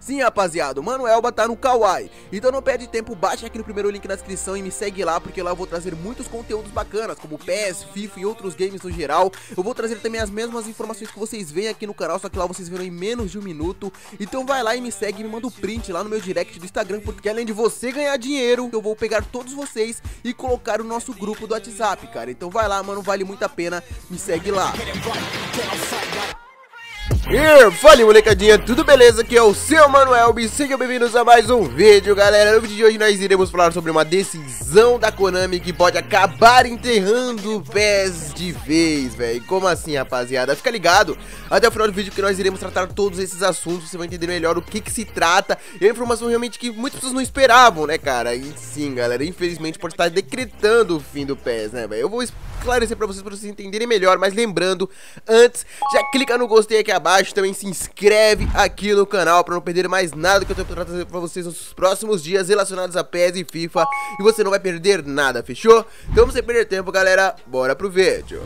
Sim, rapaziada, o Manoelba tá no Kawaii. Então não perde tempo, baixa aqui no primeiro link na descrição e me segue lá, porque lá eu vou trazer muitos conteúdos bacanas, como PS, FIFA e outros games no geral. Eu vou trazer também as mesmas informações que vocês veem aqui no canal, só que lá vocês verão em menos de um minuto. Então vai lá e me segue, me manda o um print lá no meu direct do Instagram, porque além de você ganhar dinheiro, eu vou pegar todos vocês e colocar o nosso grupo do WhatsApp, cara. Então vai lá, mano, vale muito a pena, me segue lá. E fala molecadinha, tudo beleza? Aqui é o seu Manuel e sejam bem-vindos a mais um vídeo, galera. No vídeo de hoje nós iremos falar sobre uma decisão da Konami que pode acabar enterrando o PES de vez, velho. Como assim, rapaziada? Fica ligado até o final do vídeo que nós iremos tratar todos esses assuntos, você vai entender melhor o que que se trata. E é uma informação realmente que muitas pessoas não esperavam, né, cara? E sim, galera, infelizmente pode estar decretando o fim do PES, né, velho? Eu vou esclarecer pra vocês, pra vocês entenderem melhor, mas lembrando, antes, já clica no gostei aqui abaixo embaixo. Também se inscreve aqui no canal para não perder mais nada que eu pra trazer para vocês nos próximos dias relacionados a PES e FIFA. E você não vai perder nada, fechou? Então, sem perder tempo, galera, bora pro vídeo.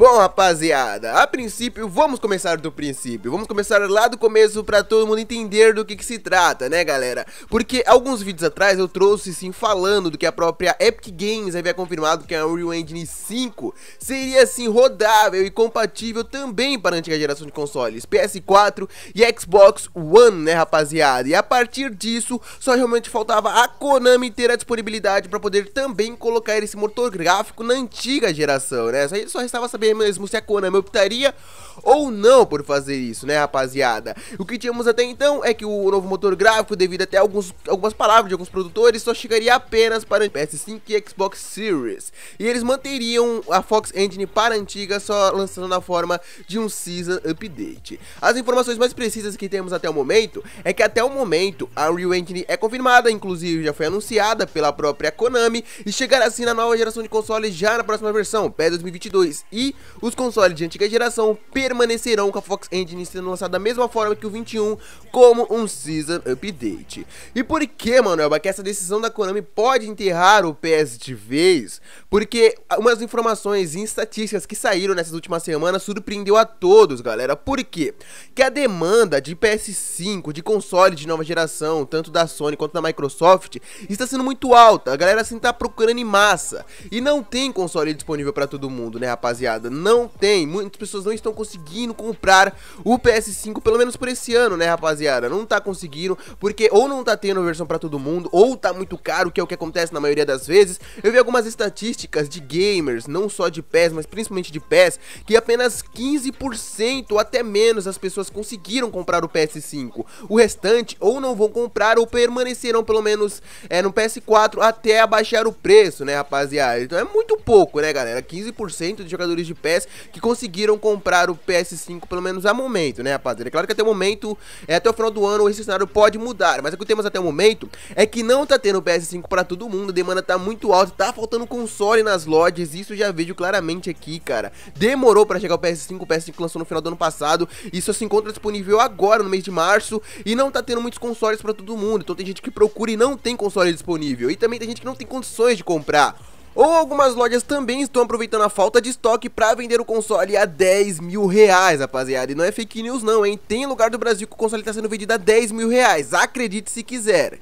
Bom, rapaziada, a princípio, vamos começar do princípio. Vamos começar lá do começo para todo mundo entender do que, que, se trata, né, galera? Porque alguns vídeos atrás eu trouxe sim falando do que a própria Epic Games havia confirmado que a Unreal Engine 5 seria sim rodável e compatível também para a antiga geração de consoles PS4 e Xbox One, né, rapaziada? E a partir disso, só realmente faltava a Konami ter a disponibilidade para poder também colocar esse motor gráfico na antiga geração, né? Só, só restava saber você mesmo se a Konami optaria ou não por fazer isso, né, rapaziada? O que tínhamos até então é que o novo motor gráfico, devido até alguns, algumas palavras de alguns produtores, só chegaria apenas para PS5 e Xbox Series. E eles manteriam a Fox Engine para a antiga, só lançando na forma de um Season Update. As informações mais precisas que temos até o momento é que até o momento a Unreal Engine é confirmada, inclusive já foi anunciada pela própria Konami, e chegará assim na nova geração de consoles já na próxima versão, pé 2022. E os consoles de antiga geração permanecerão com a Fox Engine sendo lançada da mesma forma que o 21, como um Season Update. E por que, Manuel, que essa decisão da Konami pode enterrar o PS de vez? Porque umas informações e estatísticas que saíram nessas últimas semanas surpreendeu a todos, galera. Por quê? Que a demanda de PS5, de console de nova geração, tanto da Sony quanto da Microsoft, está sendo muito alta. A galera assim tá procurando em massa. E não tem console disponível para todo mundo, né, rapaziada? rapaziada. Não tem, muitas pessoas não estão conseguindo comprar o PS5, pelo menos por esse ano, né, rapaziada? Não tá conseguindo, porque ou não tá tendo versão para todo mundo, ou tá muito caro, que é o que acontece na maioria das vezes. Eu vi algumas estatísticas de gamers, não só de PES, mas principalmente de PES, que apenas 15% ou até menos as pessoas conseguiram comprar o PS5. O restante ou não vão comprar ou permanecerão pelo menos é, no PS4 até abaixar o preço, né, rapaziada? Então é muito pouco, né, galera? 15% de jogadores de Pass que conseguiram comprar o PS5, pelo menos a momento, né, rapaziada? É claro que até o momento, é, até o final do ano, esse cenário pode mudar, mas o que temos até o momento é que não tá tendo PS5 para todo mundo, a demanda tá muito alta, tá faltando console nas lojas, isso já vejo claramente aqui, cara. Demorou para chegar o PS5, o PS5 lançou no final do ano passado, e só se encontra disponível agora, no mês de março, e não tá tendo muitos consoles para todo mundo, então tem gente que procura e não tem console disponível, e também tem gente que não tem condições de comprar. Ou algumas lojas também estão aproveitando a falta de estoque para vender o console a 10 mil reais, rapaziada. E não é fake news não, hein? Tem lugar do Brasil que o console está sendo vendido a 10 mil reais, acredite se quiser.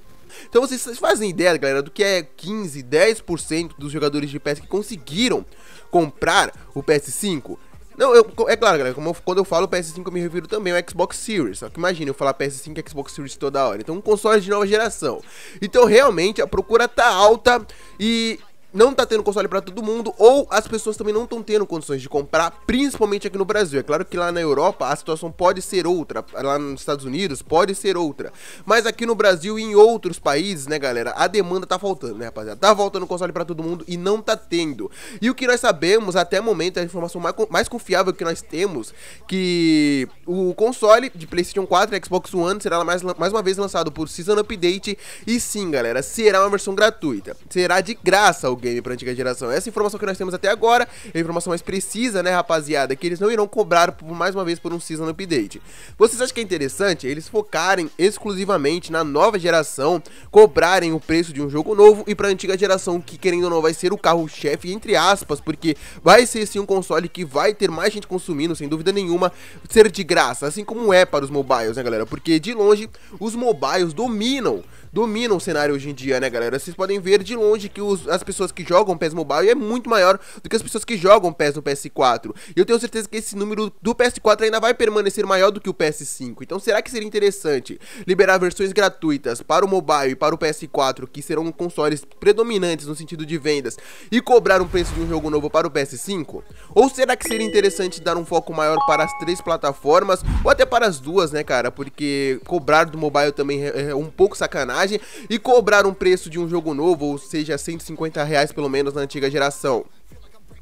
Então vocês fazem ideia, galera, do que é 15, 10% dos jogadores de PS que conseguiram comprar o PS5? Não, eu, é claro, galera, eu, quando eu falo PS5 eu me refiro também ao Xbox Series. Só que imagina eu falar PS5 e Xbox Series toda hora. Então, um console de nova geração. Então, realmente, a procura tá alta e não tá tendo console para todo mundo ou as pessoas também não estão tendo condições de comprar, principalmente aqui no Brasil. É claro que lá na Europa a situação pode ser outra, lá nos Estados Unidos pode ser outra, mas aqui no Brasil e em outros países, né, galera, a demanda tá faltando, né, rapaziada? Tá faltando console para todo mundo e não tá tendo. E o que nós sabemos até o momento, a informação mais, mais confiável que nós temos, que o console de PlayStation 4 e Xbox One será mais, mais uma vez lançado por Season Update e sim, galera, será uma versão gratuita. Será de graça o videogame pra antiga geração. Essa informação que nós temos até agora é a informação mais precisa, né, rapaziada? Que eles não irão cobrar por, mais uma vez por um Season Update. Vocês acham que é interessante eles focarem exclusivamente na nova geração, cobrarem o preço de um jogo novo e pra antiga geração, que querendo ou não vai ser o carro-chefe, entre aspas, porque vai ser sim um console que vai ter mais gente consumindo, sem dúvida nenhuma, ser de graça, assim como é para os mobiles, né, galera? Porque de longe os mobiles dominam domina o cenário hoje em dia, né, galera? Vocês podem ver de longe que os, as pessoas que jogam PES Mobile é muito maior do que as pessoas que jogam PES no PS4. E eu tenho certeza que esse número do PS4 ainda vai permanecer maior do que o PS5. Então será que seria interessante liberar versões gratuitas para o mobile e para o PS4, que serão consoles predominantes no sentido de vendas, e cobrar um preço de um jogo novo para o PS5? Ou será que seria interessante dar um foco maior para as três plataformas, ou até para as duas, né, cara? Porque cobrar do mobile também é, é um pouco sacanagem sacanagem, e cobrar um preço de um jogo novo, ou seja, 150 reais pelo menos na antiga geração.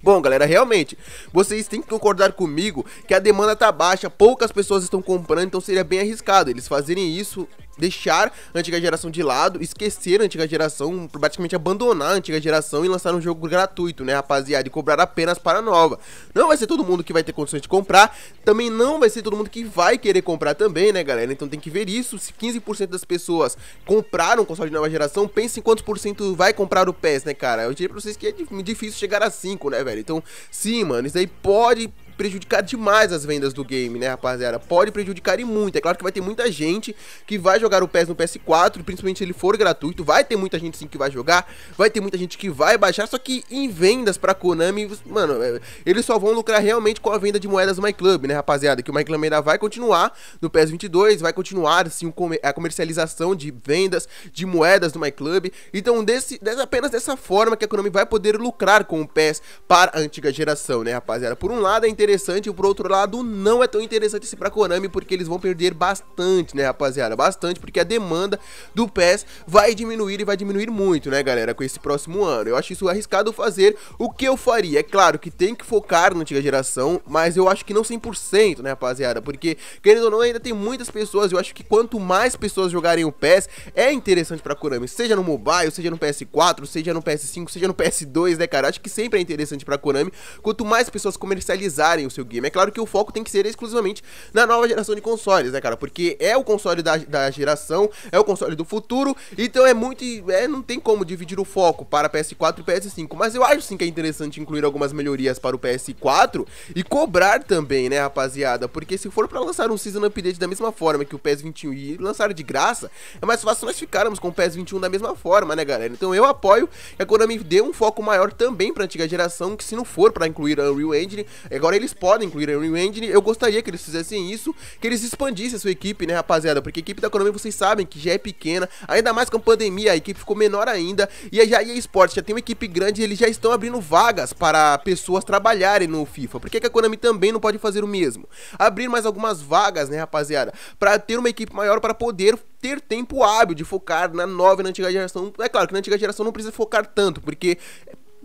Bom, galera, realmente, vocês têm que concordar comigo que a demanda tá baixa, poucas pessoas estão comprando, então seria bem arriscado eles fazerem isso deixar a antiga geração de lado, esquecer a antiga geração, praticamente abandonar a antiga geração e lançar um jogo gratuito, né, rapaziada, e cobrar apenas para a nova. Não vai ser todo mundo que vai ter condições de comprar, também não vai ser todo mundo que vai querer comprar também, né, galera? Então tem que ver isso. Se 15% das pessoas compraram o console de nova geração, pense em quantos por cento vai comprar o PES, né, cara? Eu diria pra vocês que é difícil chegar a 5, né, velho? Então, sim, mano, isso aí pode prejudicar demais as vendas do game, né, rapaziada? Pode prejudicar e muito. É claro que vai ter muita gente que vai jogar o PES no PS4, principalmente se ele for gratuito. Vai ter muita gente sim que vai jogar, vai ter muita gente que vai baixar, só que em vendas pra Konami, mano, é, eles só vão lucrar realmente com a venda de moedas do MyClub, né, rapaziada? Que o MyClub ainda vai continuar no PES 22, vai continuar, assim, a comercialização de vendas de moedas do MyClub. Então, desse, apenas dessa forma que a Konami vai poder lucrar com o PES para a antiga geração, né, rapaziada? Por um lado, é interessante interessante, e por outro lado, não é tão interessante assim pra Konami, porque eles vão perder bastante, né, rapaziada? Bastante, porque a demanda do PES vai diminuir e vai diminuir muito, né, galera, com esse próximo ano. Eu acho isso arriscado fazer. O que eu faria? É claro que tem que focar na antiga geração, mas eu acho que não 100%, né, rapaziada? Porque, querendo ou não, ainda tem muitas pessoas. Eu acho que quanto mais pessoas jogarem o PES, é interessante pra Konami, seja no mobile, seja no PS4, seja no PS5, seja no PS2, né, cara? acho que sempre é interessante pra Konami. Quanto mais pessoas comercializarem melhorarem o seu game. É claro que o foco tem que ser exclusivamente na nova geração de consoles, né, cara? Porque é o console da, da geração, é o console do futuro, então é muito. É, não tem como dividir o foco para PS4 e PS5. Mas eu acho sim que é interessante incluir algumas melhorias para o PS4 e cobrar também, né, rapaziada? Porque se for para lançar um Season Update da mesma forma que o PS21 e lançar de graça, é mais fácil nós ficarmos com o PS21 da mesma forma, né, galera? Então eu apoio que a Konami dê um foco maior também para antiga geração, que se não for para incluir a Unreal Engine, agora eles eles podem incluir a Unreal Engine. Eu gostaria que eles fizessem isso, que eles expandissem a sua equipe, né, rapaziada? Porque a equipe da Konami, vocês sabem que já é pequena, ainda mais com a pandemia, a equipe ficou menor ainda. E a EA Sports já tem uma equipe grande e eles já estão abrindo vagas para pessoas trabalharem no FIFA. Por que, que a Konami também não pode fazer o mesmo? Abrir mais algumas vagas, né, rapaziada? Para ter uma equipe maior para poder ter tempo hábil de focar na nova e na antiga geração. É claro que na antiga geração não precisa focar tanto, porque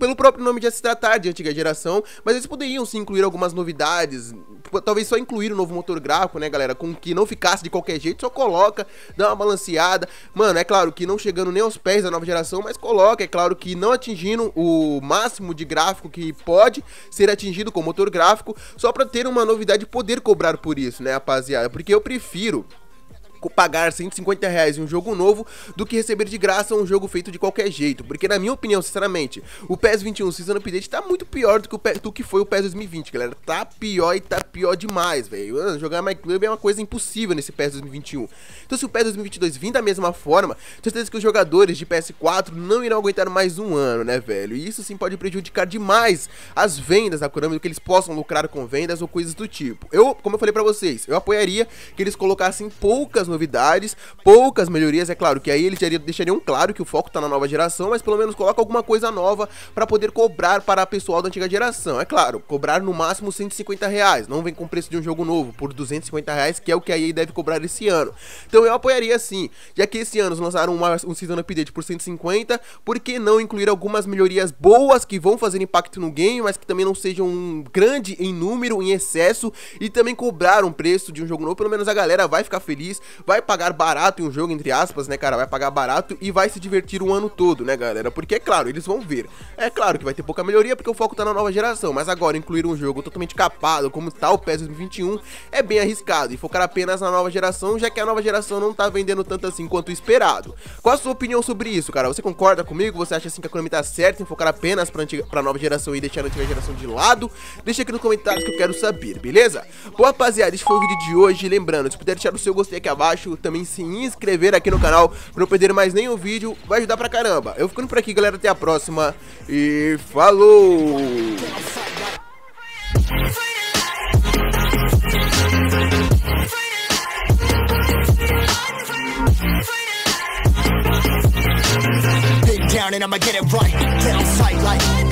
pelo próprio nome já se tratar de antiga geração, mas eles poderiam se incluir algumas novidades, tipo, talvez só incluir o um novo motor gráfico, né, galera, com que não ficasse de qualquer jeito, só coloca, dá uma balanceada. Mano, é claro que não chegando nem aos pés da nova geração, mas coloca, é claro que não atingindo o máximo de gráfico que pode ser atingido com motor gráfico, só para ter uma novidade e poder cobrar por isso, né, rapaziada? Porque eu prefiro pagar 150 reais em um jogo novo do que receber de graça um jogo feito de qualquer jeito. Porque na minha opinião, sinceramente, o PS 21 Season Update tá muito pior do que, o do que foi o PS 2020, galera. Tá pior e tá pior demais, velho. Jogar MyClub é uma coisa impossível nesse PS 2021. Então se o PS 2022 vir da mesma forma, tenho certeza que os jogadores de PS4 não irão aguentar mais um ano, né, velho? E isso sim pode prejudicar demais as vendas da Konami, do que eles possam lucrar com vendas ou coisas do tipo. Eu, como eu falei pra vocês, eu apoiaria que eles colocassem poucas novidades, poucas melhorias, é claro, que aí eles deixariam claro que o foco tá na nova geração, mas pelo menos coloca alguma coisa nova para poder cobrar para a pessoal da antiga geração. É claro, cobrar no máximo 150 reais, não vem com o preço de um jogo novo, por 250 reais, que é o que a EA deve cobrar esse ano. Então eu apoiaria sim, já que esse ano lançaram uma, um Season Update por 150, por que não incluir algumas melhorias boas que vão fazer impacto no game, mas que também não sejam grande em número, em excesso, e também cobrar um preço de um jogo novo, pelo menos a galera vai ficar feliz, vai pagar barato em um jogo, entre aspas, né, cara? Vai pagar barato e vai se divertir um ano todo, né, galera? Porque, é claro, eles vão ver. É claro que vai ter pouca melhoria porque o foco tá na nova geração, mas agora incluir um jogo totalmente capado, como tal tá o PES 2021, é bem arriscado e focar apenas na nova geração, já que a nova geração não tá vendendo tanto assim quanto esperado. Qual a sua opinião sobre isso, cara? Você concorda comigo? Você acha assim que a Konami tá certa em focar apenas pra, antiga, pra nova geração e deixar a antiga geração de lado? Deixa aqui nos comentários que eu quero saber, beleza? Bom, rapaziada, esse foi o vídeo de hoje. Lembrando, se puder deixar o seu gostei aqui abaixo, também se inscrever aqui no canal pra não perder mais nenhum vídeo, vai ajudar pra caramba. Eu ficando por aqui, galera, até a próxima e falou! and I'ma get it right. like.